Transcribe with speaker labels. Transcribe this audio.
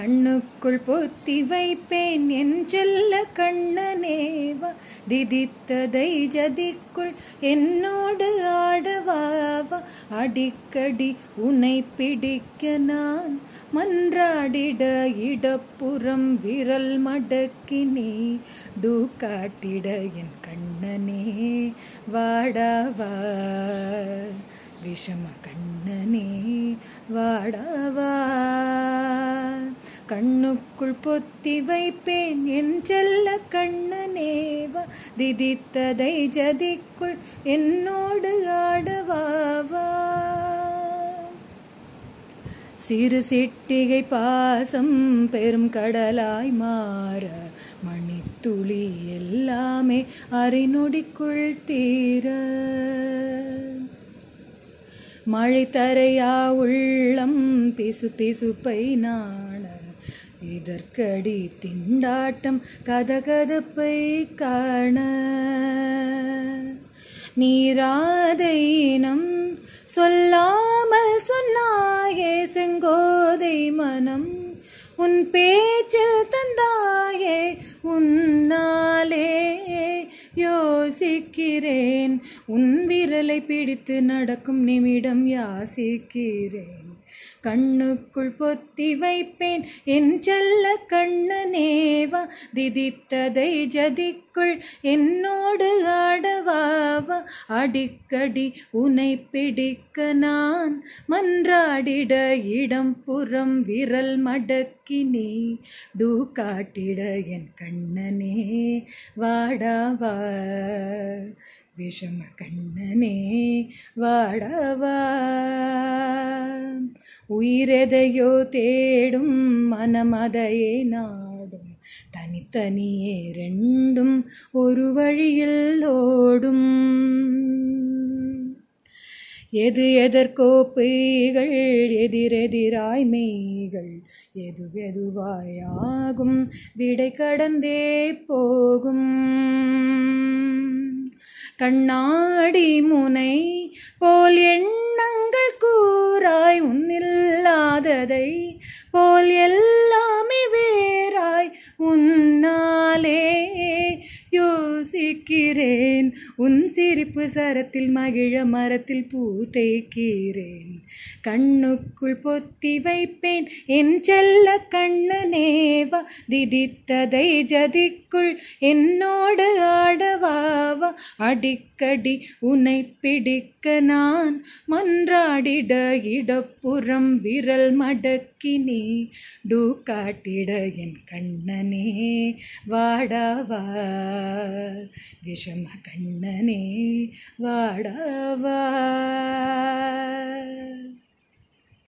Speaker 1: கண்ணுக்குள் பொத்தி வைப்பேன் என் சொல்ல கண்ணனேவா திதித்ததை ஜதிக்குள் என்னோடு ஆடவாவா அடிக்கடி உனை பிடிக்க நான் மன்றாடிட இடப்புறம் விரல் மடக்கினே டூ காட்டிட என் கண்ணனே வாடாவா விஷம கண்ணனே வாடாவா கண்ணுக்குள் பொத்தி வைப்பேன் என் செல்ல கண்ணனேவா திதித்ததை ஜதிக்குள் என்னோடு ஆடவாவா சிறு சிட்டிகை பாசம் பெரும் கடலாய் மாற மணித்துளி எல்லாமே அறிநொடிக்குள் தீர மழை தரையா உள்ளம் பிசு பிசுப்பை நான் இதற்கடி திண்டாட்டம் கதகதப்பை காண நீராதைனம் சொல்லாமல் சொன்னாயே செங்கோதை மனம் உன் பேச்சில் தந்தாயே உன்னாலே யோசிக்கிறேன் உன் விரலை பிடித்து நடக்கும் நிமிடம் யாசிக்கிறேன் கண்ணுக்குள் பொத்தி வைப்பேன் என் செல்ல நேவா திதித்ததை ஜதிக்குள் என்னோடு ஆடவாவா அடிக்கடி உனை பிடிக்க நான் மன்றாடிட இடம் புறம் விரல் மடக்கி நீ டூ காட்டிட என் கண்ணனே வாடாவா விஷம கண்ணனே வாடவா உயிரெதையோ தேடும் மனமதையே நாடும் தனித்தனியே ரெண்டும் ஒரு வழியில் ஓடும் எது எதற்கோ பெய்கள் எதிரெதிராய் மேய்கள் எது எதுவாயாகும் விடை கடந்தே போகும் கண்ணாடி முனை போ மகிழ்கிறேன் உன் சிரிப்பு சரத்தில் மகிழ மரத்தில் பூ தேய்க்கிறேன் கண்ணுக்குள் பொத்தி வைப்பேன் என் செல்ல கண்ணு நேவா திதித்ததை ஜதிக்குள் என்னோடு ஆடவாவா அடிக்கடி உனை பிடிக்க நான் மன்றாடிட இடப்புறம் விரல் மடக்கினி டூ காட்டிட என் கண்ணனே வாடாவா விஷமாக கண்ணனே வாடவா